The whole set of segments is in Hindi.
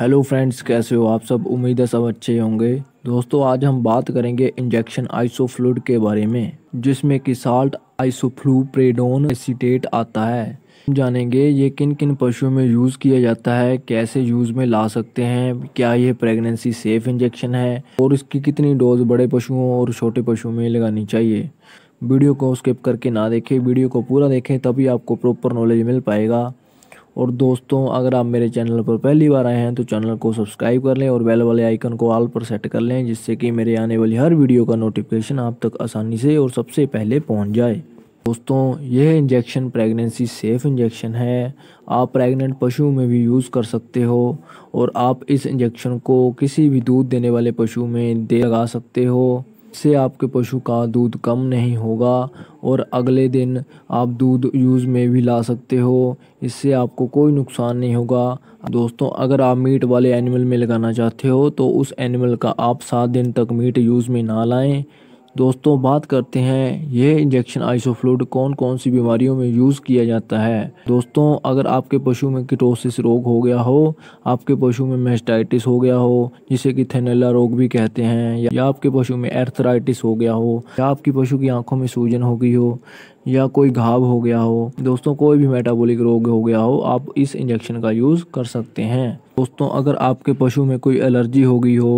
हेलो फ्रेंड्स कैसे हो आप सब उम्मीद है सब अच्छे होंगे दोस्तों आज हम बात करेंगे इंजेक्शन आइसोफ्लूड के बारे में जिसमें कि साल्ट आइसोफ्लूप्रेडोन एसीटेट आता है हम जानेंगे ये किन किन पशुओं में यूज़ किया जाता है कैसे यूज़ में ला सकते हैं क्या ये प्रेगनेंसी सेफ इंजेक्शन है और इसकी कितनी डोज बड़े पशुओं और छोटे पशुओं में लगानी चाहिए वीडियो को स्किप करके ना देखें वीडियो को पूरा देखें तभी आपको प्रॉपर नॉलेज मिल पाएगा और दोस्तों अगर आप मेरे चैनल पर पहली बार आए हैं तो चैनल को सब्सक्राइब कर लें और बेल वाले आइकन को ऑल पर सेट कर लें जिससे कि मेरे आने वाली हर वीडियो का नोटिफिकेशन आप तक आसानी से और सबसे पहले पहुँच जाए दोस्तों यह इंजेक्शन प्रेगनेंसी सेफ इंजेक्शन है आप प्रेग्नेंट पशु में भी यूज़ कर सकते हो और आप इस इंजेक्शन को किसी भी दूध देने वाले पशु में दे लगा सकते हो से आपके पशु का दूध कम नहीं होगा और अगले दिन आप दूध यूज़ में भी ला सकते हो इससे आपको कोई नुकसान नहीं होगा दोस्तों अगर आप मीट वाले एनिमल में लगाना चाहते हो तो उस एनिमल का आप सात दिन तक मीट यूज़ में ना लाएं दोस्तों बात करते हैं यह इंजेक्शन आइसोफ्लूड कौन कौन सी बीमारियों में यूज़ किया जाता है दोस्तों अगर आपके पशु में किटोसिस रोग हो गया हो आपके पशु में मेस्टाइटिस हो गया हो जिसे कि थेनेला रोग भी कहते हैं या आपके पशु में एर्थराइटिस हो गया हो या आपके पशु की आंखों में सूजन हो गई हो या कोई घाव हो गया हो दोस्तों कोई भी मेटाबॉलिक रोग हो गया हो आप इस इंजेक्शन का यूज़ कर सकते हैं दोस्तों अगर आपके पशु में कोई एलर्जी हो गई हो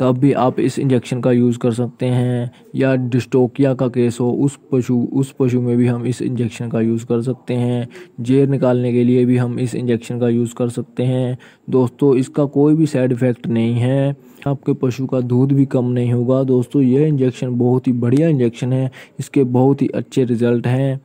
तब भी आप इस इंजेक्शन का यूज़ कर सकते हैं या डिस्टोकिया का केस हो उस पशु उस पशु में भी हम इस इंजेक्शन का यूज़ कर सकते हैं जेर निकालने के लिए भी हम इस इंजेक्शन का यूज़ कर सकते हैं दोस्तों इसका कोई भी साइड इफ़ेक्ट नहीं है आपके पशु का दूध भी कम नहीं होगा दोस्तों यह इंजेक्शन बहुत ही बढ़िया इंजेक्शन है इसके बहुत ही अच्छे रिजल्ट है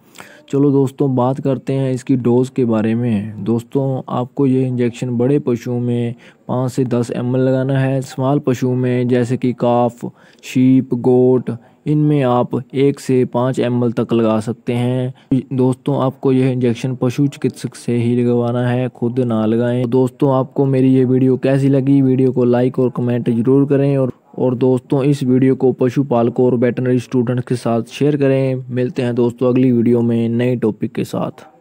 चलो दोस्तों बात करते हैं इसकी डोज़ के बारे में दोस्तों आपको ये इंजेक्शन बड़े पशुओं में पाँच से दस एम लगाना है स्मॉल पशुओं में जैसे कि काफ शीप गोट इनमें आप एक से पाँच एम तक लगा सकते हैं दोस्तों आपको यह इंजेक्शन पशु चिकित्सक से ही लगवाना है खुद ना लगाएं दोस्तों आपको मेरी ये वीडियो कैसी लगी वीडियो को लाइक और कमेंट ज़रूर करें और और दोस्तों इस वीडियो को पशुपालकों और वेटनरी स्टूडेंट्स के साथ शेयर करें मिलते हैं दोस्तों अगली वीडियो में नए टॉपिक के साथ